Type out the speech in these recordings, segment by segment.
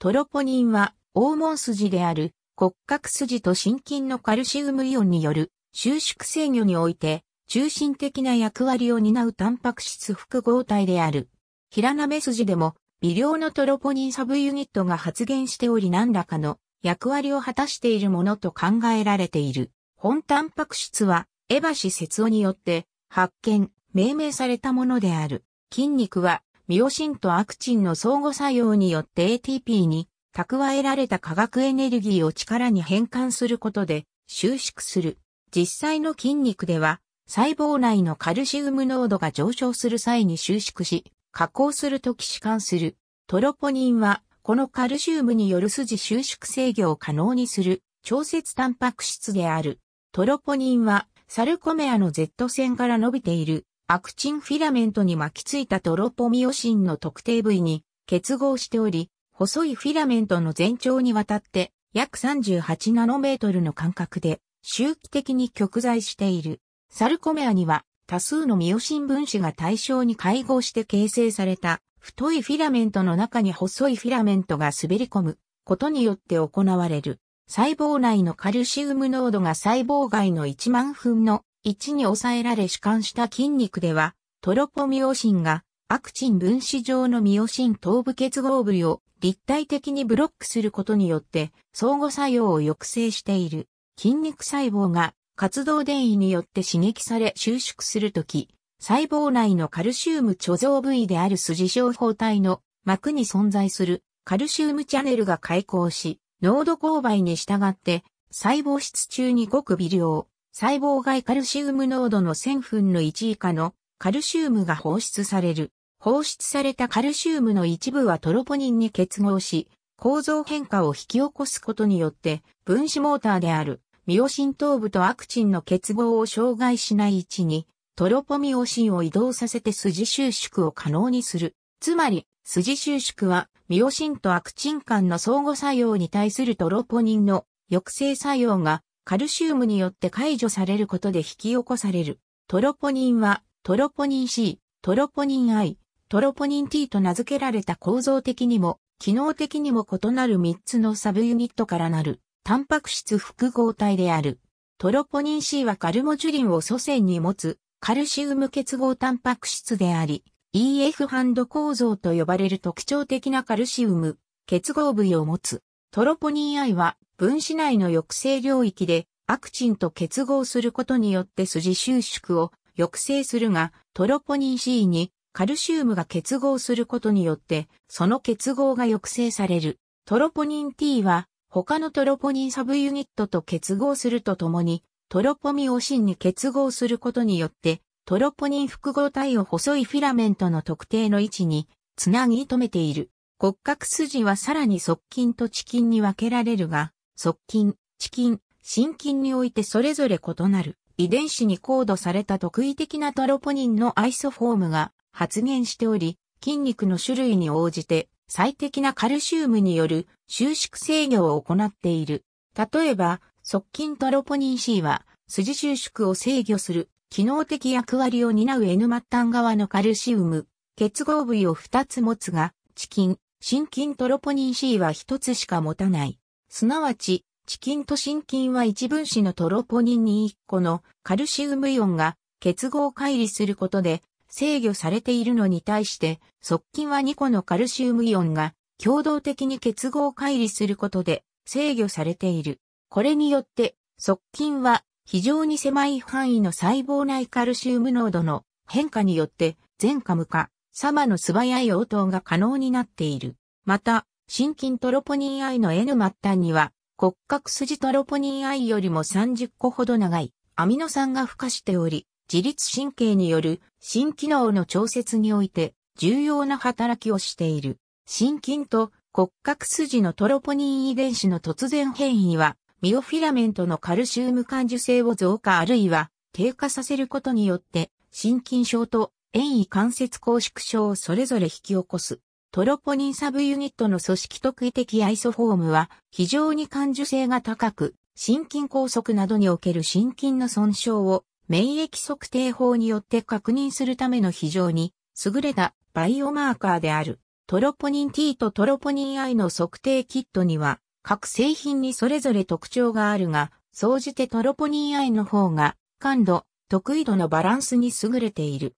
トロポニンは、黄門筋である骨格筋と心筋のカルシウムイオンによる収縮制御において、中心的な役割を担うタンパク質複合体である。平鍋筋でも、微量のトロポニンサブユニットが発現しており何らかの役割を果たしているものと考えられている。本タンパク質は、エバシ節オによって発見、命名されたものである。筋肉はミオシンとアクチンの相互作用によって ATP に蓄えられた化学エネルギーを力に変換することで収縮する。実際の筋肉では細胞内のカルシウム濃度が上昇する際に収縮し、加工すると帰弛緩する。トロポニンはこのカルシウムによる筋収縮制御を可能にする調節タンパク質である。トロポニンはサルコメアの Z 線から伸びているアクチンフィラメントに巻きついたトロポミオシンの特定部位に結合しており、細いフィラメントの全長にわたって約38ナノメートルの間隔で周期的に極在している。サルコメアには多数のミオシン分子が対象に会合して形成された太いフィラメントの中に細いフィラメントが滑り込むことによって行われる。細胞内のカルシウム濃度が細胞外の1万分の1に抑えられ弛緩した筋肉では、トロポミオシンがアクチン分子上のミオシン頭部結合部位を立体的にブロックすることによって相互作用を抑制している。筋肉細胞が活動電位によって刺激され収縮するとき、細胞内のカルシウム貯蔵部位である筋小胞体の膜に存在するカルシウムチャネルが開口し、濃度勾配に従って細胞質中にごく微量、細胞外カルシウム濃度の1000分の1以下のカルシウムが放出される。放出されたカルシウムの一部はトロポニンに結合し、構造変化を引き起こすことによって、分子モーターであるミオシン頭部とアクチンの結合を障害しない位置に、トロポミオシンを移動させて筋収縮を可能にする。つまり、筋収縮は、ミオシンとアクチン間の相互作用に対するトロポニンの抑制作用がカルシウムによって解除されることで引き起こされる。トロポニンは、トロポニン C、トロポニン I、トロポニン T と名付けられた構造的にも、機能的にも異なる3つのサブユニットからなる、タンパク質複合体である。トロポニン C はカルモジュリンを祖先に持つ、カルシウム結合タンパク質であり、EF ハンド構造と呼ばれる特徴的なカルシウム、結合部位を持つ。トロポニン I は分子内の抑制領域でアクチンと結合することによって筋収縮を抑制するが、トロポニン C にカルシウムが結合することによって、その結合が抑制される。トロポニン T は、他のトロポニンサブユニットと結合するとともに、トロポミオシンに結合することによって、トロポニン複合体を細いフィラメントの特定の位置に、つなぎ止めている。骨格筋はさらに側筋と地筋に分けられるが、側近、地近、心近においてそれぞれ異なる遺伝子にコードされた特異的なトロポニンのアイソフォームが発現しており、筋肉の種類に応じて最適なカルシウムによる収縮制御を行っている。例えば、側近トロポニン C は筋収縮を制御する機能的役割を担う N 末端側のカルシウム、結合部位を2つ持つが、地ン、心筋トロポニン C は1つしか持たない。すなわち、チキンと心筋は一分子のトロポニンに1個のカルシウムイオンが結合乖離することで制御されているのに対して、側近は2個のカルシウムイオンが共同的に結合乖離することで制御されている。これによって、側近は非常に狭い範囲の細胞内カルシウム濃度の変化によって、全カム化、様の素早い応答が可能になっている。また、心筋トロポニン I の N 末端には、骨格筋トロポニン I よりも30個ほど長いアミノ酸が付加しており、自律神経による心機能の調節において重要な働きをしている。心筋と骨格筋のトロポニン遺伝子の突然変異は、ミオフィラメントのカルシウム感受性を増加あるいは低下させることによって、心筋症と遠位関節拘縮症をそれぞれ引き起こす。トロポニンサブユニットの組織特異的アイソフォームは非常に感受性が高く、心筋梗塞などにおける心筋の損傷を免疫測定法によって確認するための非常に優れたバイオマーカーである。トロポニン T とトロポニン I の測定キットには各製品にそれぞれ特徴があるが、総じてトロポニン I の方が感度、得意度のバランスに優れている。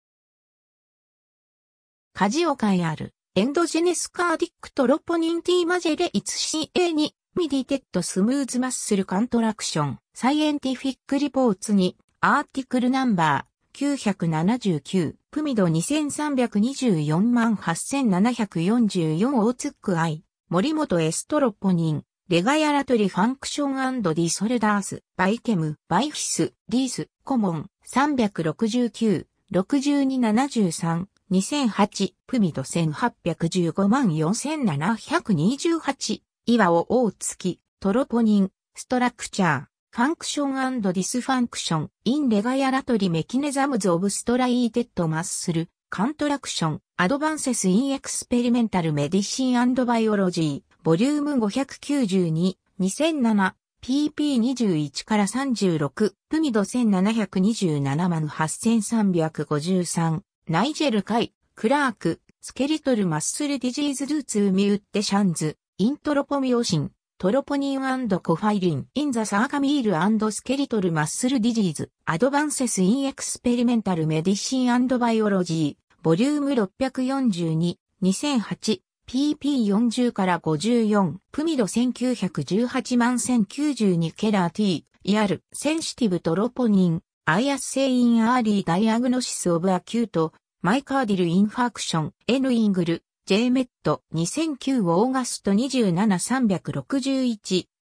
カジオカイある。エンドジェネスカーディックトロポニンティマジェレイツ CA に、ミディテッドスムーズマッスルカントラクション、サイエンティフィックリポーツに、アーティクルナンバー979、プミド2324万8744オーツックアイ、森本エストロポニン、レガヤラトリファンクションディソルダース、バイケム、バイフィス、ディース、コモン、369、6273、2008プミド1815万4728岩尾大月トロポニンストラクチャーファンクションディスファンクションインレガヤラトリメキネザムズオブストライテッドマッスルカントラクションアドバンセスインエクスペリメンタルメディシンバイオロジーボリューム592 2007 PP21 から36、プミド1727万8353ナイジェル・カイ、クラーク、スケリトル・マッスル・ディジーズ・ルーツ・ウミウッテ・シャンズ、イントロポミオシン、トロポニンコファイリン、インザ・サーカミールスケリトル・マッスル・ディジーズ、アドバンセス・イン・エクスペリメンタル・メディシン・アンド・バイオロジー、ボリューム642、2008、PP40 から54、プミド1918万1092ケラー T、アル、センシティブトロポニン、アイアスセインアーリーダイアグノシスオブアキュート、マイカーディルインファクション、N イングル、J メット、2009オーガスト27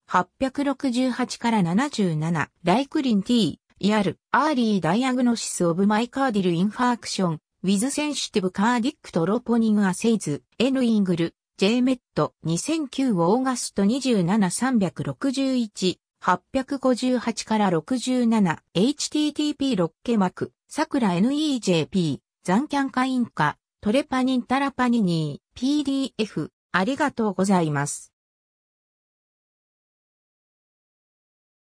361-868から77、ライクリン T、アル、アーリーダイアグノシスオブマイカーディルインファクション、ウィズセンシティブカーディックトロポニングアセイズ、N イングル、J メット、2009オーガスト27 361-858から 67http ロッケマク、ラ・ NEJP 残キャンカインカ、トレパニンタラパニニー、PDF、ありがとうございます。